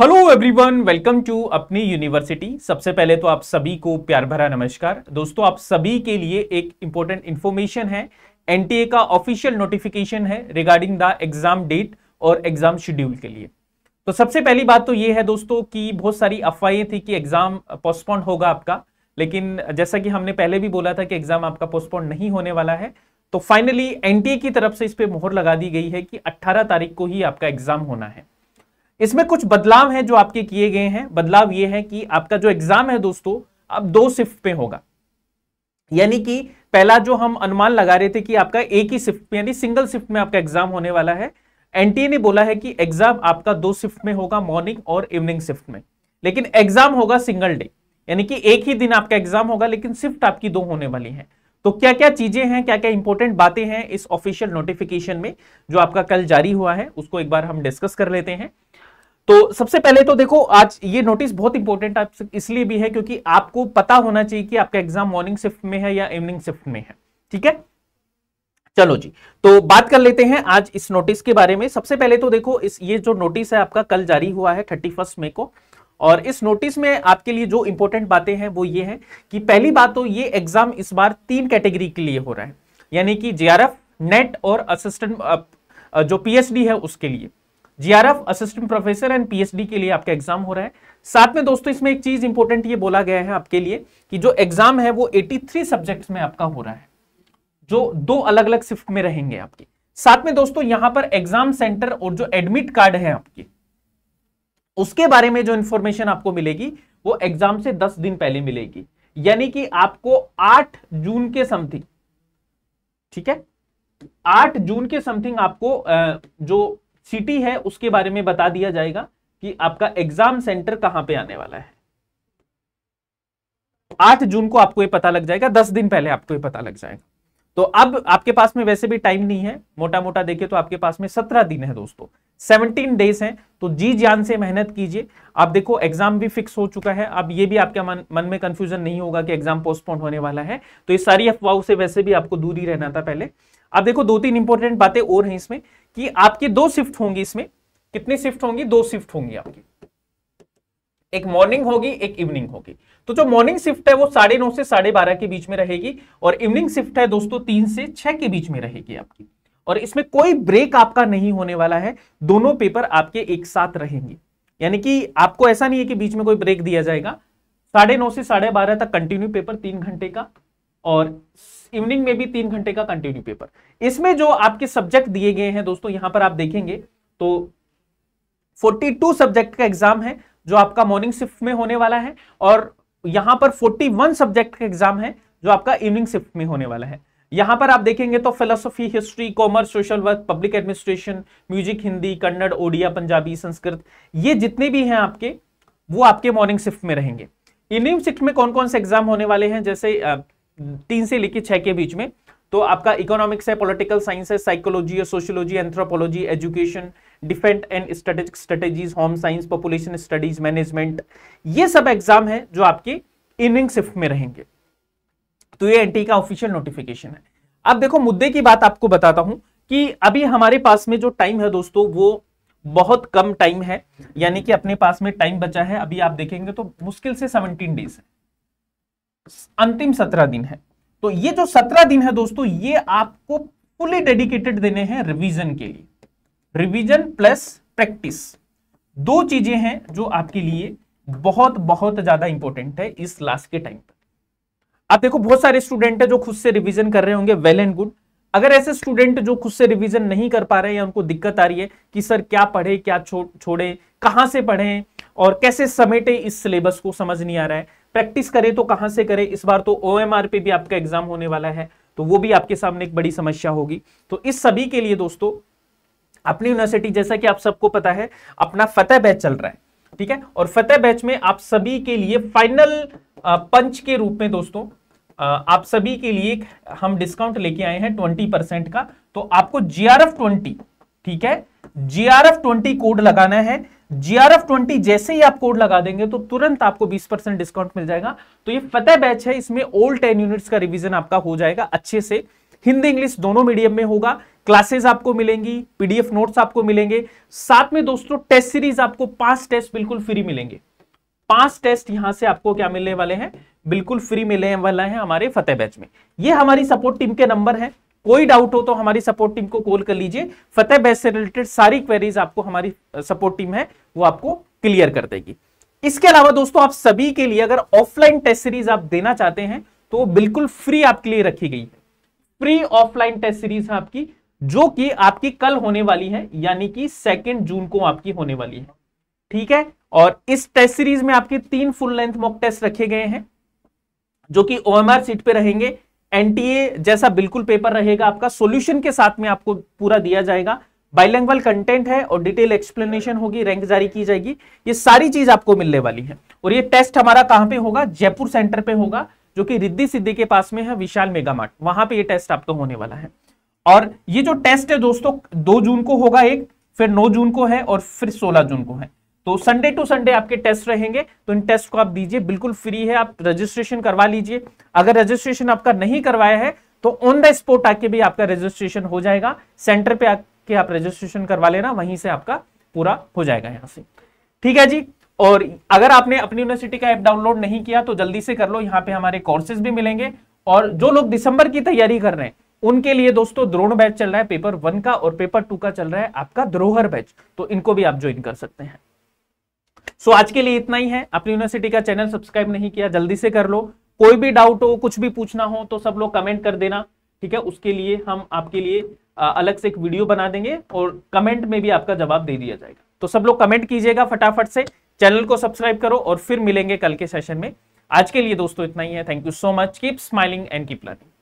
hello everyone welcome to अपनी university सबसे पहले तो आप सभी को प्यार भरा नमस्कार दोस्तों आप सभी के लिए एक इंपॉर्टेंट इन्फॉर्मेशन है एनटीए का ऑफिशियल नोटिफिकेशन है रिगार्डिंग द एग्जाम डेट और एग्जाम शेड्यूल के लिए तो सबसे पहली बात तो ये है दोस्तों कि बहुत सारी अफवाहें थी कि एग्जाम पोस्टपोन होगा आपका लेकिन जैसा कि हमने पहले भी बोला था कि एग्जाम आपका पोस्टपोन नहीं होने वाला है तो फाइनली एनटीए की तरफ से इस पर मोहर लगा दी गई है कि अट्ठारह तारीख को ही आपका एग्जाम होना है इसमें कुछ बदलाव हैं जो आपके किए गए हैं बदलाव ये है कि आपका जो एग्जाम है दोस्तों अब दो शिफ्ट पे होगा यानी कि पहला जो हम अनुमान लगा रहे थे कि आपका एक ही शिफ्ट में यानी सिंगल शिफ्ट में आपका एग्जाम होने वाला है एनटीए ने बोला है कि एग्जाम आपका दो शिफ्ट में होगा मॉर्निंग और इवनिंग शिफ्ट में लेकिन एग्जाम होगा सिंगल डे यानी कि एक ही दिन आपका एग्जाम होगा लेकिन शिफ्ट आपकी दो होने वाली है तो क्या क्या चीजें हैं क्या क्या इंपॉर्टेंट बातें हैं इस ऑफिशियल नोटिफिकेशन में जो आपका कल जारी हुआ है उसको एक बार हम डिस्कस कर लेते हैं तो सबसे पहले तो देखो आज ये नोटिस बहुत इंपॉर्टेंट आप इसलिए भी है क्योंकि आपको पता होना चाहिए कि आपका एग्जाम मॉर्निंग शिफ्ट में है या इवनिंग शिफ्ट में है ठीक है चलो जी तो बात कर लेते हैं आज इस नोटिस के बारे में सबसे पहले तो देखो इस ये जो नोटिस है आपका कल जारी हुआ है थर्टी फर्स्ट मे को और इस नोटिस में आपके लिए जो इंपॉर्टेंट बातें हैं वो ये है कि पहली बात तो ये एग्जाम इस बार तीन कैटेगरी के लिए हो रहा है यानी कि जे नेट और असिस्टेंट जो पीएचडी है उसके लिए JRF assistant professor and PhD के लिए आपका एग्जाम हो रहा है साथ में दोस्तों इसमें एक चीज इंपोर्टेंट ये बोला गया है आपके लिए कि जो एग्जाम है वो 83 सब्जेक्ट्स में आपका हो रहा है जो दो अलग अलग शिफ्ट में रहेंगे आपके साथ में दोस्तों यहां पर एग्जाम सेंटर और जो एडमिट कार्ड है आपके उसके बारे में जो इंफॉर्मेशन आपको मिलेगी वो एग्जाम से दस दिन पहले मिलेगी यानी कि आपको आठ जून के समथिंग ठीक है आठ जून के समथिंग आपको जो सिटी है उसके बारे में बता दिया जाएगा कि आपका एग्जाम सेंटर कहां पे आने वाला है आठ जून को आपको ये पता लग जाएगा दस दिन पहले आपको ये पता लग जाएगा तो अब आपके पास में वैसे भी टाइम नहीं है मोटा मोटा देखिए तो आपके पास में सत्रह दिन है दोस्तों सेवनटीन डेज हैं तो जी जान से मेहनत कीजिए आप देखो एग्जाम भी फिक्स हो चुका है अब ये भी आपके मन मन में कंफ्यूजन नहीं होगा कि एग्जाम पोस्टपोन होने वाला है तो ये सारी अफवाहों से वैसे भी आपको दूर ही रहना था पहले अब देखो दो तीन इंपॉर्टेंट बातें और हैं इसमें कि आपकी दो शिफ्ट होंगी इसमें कितनी शिफ्ट होंगी दो शिफ्ट होंगी आपकी एक मॉर्निंग होगी एक इवनिंग होगी तो जो मॉर्निंग शिफ्ट है वो साढ़े नौ से साढ़े बारह के बीच में रहेगी और इवनिंग शिफ्ट है दोस्तों तीन से छह के बीच में रहेगी आपकी और इसमें कोई ब्रेक आपका नहीं होने वाला है दोनों पेपर आपके एक साथ रहेंगे यानी कि आपको ऐसा नहीं है कि बीच में कोई ब्रेक दिया जाएगा साढ़े नौ से साढ़े बारह तक कंटिन्यू पेपर तीन घंटे का और इवनिंग में भी तीन घंटे का कंटिन्यू पेपर इसमें जो आपके सब्जेक्ट दिए गए हैं दोस्तों यहां पर आप देखेंगे तो 42 सब्जेक्ट का एग्जाम है जो आपका मॉर्निंग शिफ्ट में होने वाला है और यहां पर 41 सब्जेक्ट का एग्जाम है जो आपका इवनिंग शिफ्ट में होने वाला है यहां पर आप देखेंगे तो philosophy history commerce social work public administration music Hindi Kannada Odia Punjabi Sanskrit ये जितने भी हैं आपके वो आपके मॉर्निंग शिफ्ट में रहेंगे इवनिंग शिफ्ट में कौन कौन से एग्जाम होने वाले हैं जैसे तीन से लेकर छह के बीच में तो आपका इकोनॉमिक्स है पॉलिटिकल साइंस है साइकोलॉजी है sociology anthropology education defence and strategic strategies home science population studies management ये सब एग्जाम है जो आपके इनिंग शिफ्ट में रहेंगे तो ये एनटी e का ऑफिशियल नोटिफिकेशन है अब देखो मुद्दे की बात आपको बताता हूं कि अभी हमारे पास में जो टाइम है दोस्तों वो बहुत कम टाइम है यानी कि अपने पास में टाइम बचा है अभी आप देखेंगे तो मुश्किल से 17 डेज है अंतिम सत्रह दिन है तो ये जो सत्रह दिन है दोस्तों ये आपको फुली डेडिकेटेड देने हैं रिवीजन के लिए रिवीजन प्लस प्रैक्टिस दो चीजें हैं जो आपके लिए बहुत बहुत ज्यादा इंपॉर्टेंट है इस लास्ट के टाइम पर आप देखो बहुत सारे स्टूडेंट है जो खुद से रिविजन कर रहे होंगे वेल एंड गुड अगर ऐसे स्टूडेंट जो खुद से रिवीजन नहीं कर पा रहे या उनको दिक्कत आ रही है कि सर क्या पढ़े क्या छो, छोड़े कहां से पढ़े और कैसे समेटे इस सिलेबस को समझ नहीं आ रहा है प्रैक्टिस करें तो कहां से करें इस बार तो ओ पे भी आपका एग्जाम होने वाला है तो वो भी आपके सामने एक बड़ी समस्या होगी तो इस सभी के लिए दोस्तों अपनी यूनिवर्सिटी जैसा कि आप सबको पता है अपना फतेह बैच चल रहा है ठीक है और फतेह बैच में आप सभी के लिए फाइनल पंच के रूप में दोस्तों आप सभी के लिए हम डिस्काउंट लेके आए हैं ट्वेंटी का तो आपको जी आर ठीक है जी आर कोड लगाना है जीआरएफ ट्वेंटी जैसे ही आप कोड लगा देंगे तो तुरंत आपको 20 परसेंट डिस्काउंट मिल जाएगा तो ये फतेह बैच है इसमें ओल्ड टेन यूनिट्स का रिवीजन आपका हो जाएगा अच्छे से हिंदी इंग्लिश दोनों मीडियम में होगा क्लासेस आपको मिलेंगी पीडीएफ नोट्स आपको मिलेंगे साथ में दोस्तों टेस्ट सीरीज आपको पांच टेस्ट बिल्कुल फ्री मिलेंगे पांच टेस्ट यहां से आपको क्या मिलने वाले हैं बिल्कुल फ्री मिलने वाला है हमारे फतेह बैच में ये हमारी सपोर्ट टीम के नंबर है कोई डाउट हो तो हमारी सपोर्ट टीम को कॉल कर लीजिए फतेह बैच से रिलेटेड सारी क्वेरीज आपको हमारी सपोर्ट टीम है वो आपको क्लियर कर देगी इसके अलावा दोस्तों आप सभी के लिए अगर ऑफलाइन टेस्ट सीरीज आप देना चाहते हैं तो बिल्कुल फ्री आपके लिए रखी गई है फ्री ऑफलाइन टेस्ट सीरीज है आपकी जो कि आपकी कल होने वाली है यानी कि सेकेंड जून को आपकी होने वाली है ठीक है और इस टेस्ट सीरीज में आपके तीन फुल लेंथ मॉक टेस्ट रखे गए हैं जो कि ओएमआर सीट पे रहेंगे एनटीए जैसा बिल्कुल पेपर रहेगा आपका सॉल्यूशन के साथ में आपको पूरा दिया जाएगा बाइलैंग्वल कंटेंट है और डिटेल एक्सप्लेनेशन होगी रैंक जारी की जाएगी ये सारी चीज आपको मिलने वाली है और ये टेस्ट हमारा कहां पे होगा जयपुर सेंटर पे होगा जो कि रिद्धि सिद्धि के पास में है विशाल मेगामार्ट वहां पे ये टेस्ट आपको होने वाला है और ये जो टेस्ट है दोस्तों दो जून को होगा एक फिर नौ जून को है और फिर सोलह जून को है तो संडे टू संडे आपके टेस्ट रहेंगे तो इन टेस्ट को आप दीजिए बिल्कुल फ्री है आप रजिस्ट्रेशन करवा लीजिए अगर रजिस्ट्रेशन आपका नहीं करवाया है तो ऑन द स्पॉट आके भी आपका रजिस्ट्रेशन हो जाएगा सेंटर पे आके आप रजिस्ट्रेशन करवा लेना वहीं से आपका पूरा हो जाएगा यहां से ठीक है जी और अगर आपने अपनी यूनिवर्सिटी का ऐप डाउनलोड नहीं किया तो जल्दी से कर लो यहाँ पे हमारे कोर्सेज भी मिलेंगे और जो लोग दिसंबर की तैयारी कर रहे हैं उनके लिए दोस्तों द्रोण बैच चल रहा है पेपर वन का और पेपर टू का चल रहा है आपका द्रोहर बैच तो इनको भी आप ज्वाइन कर सकते हैं सो आज के लिए इतना ही है अपनी यूनिवर्सिटी का चैनल सब्सक्राइब नहीं किया जल्दी से कर लो कोई भी डाउट हो कुछ भी पूछना हो तो सब लोग कमेंट कर देना ठीक है उसके लिए हम आपके लिए अलग से एक वीडियो बना देंगे और कमेंट में भी आपका जवाब दे दिया जाएगा तो सब लोग कमेंट कीजिएगा फटाफट से चैनल को सब्सक्राइब करो और फिर मिलेंगे कल के सेशन में आज के लिए दोस्तों इतना ही है thank you so much keep smiling and keep learning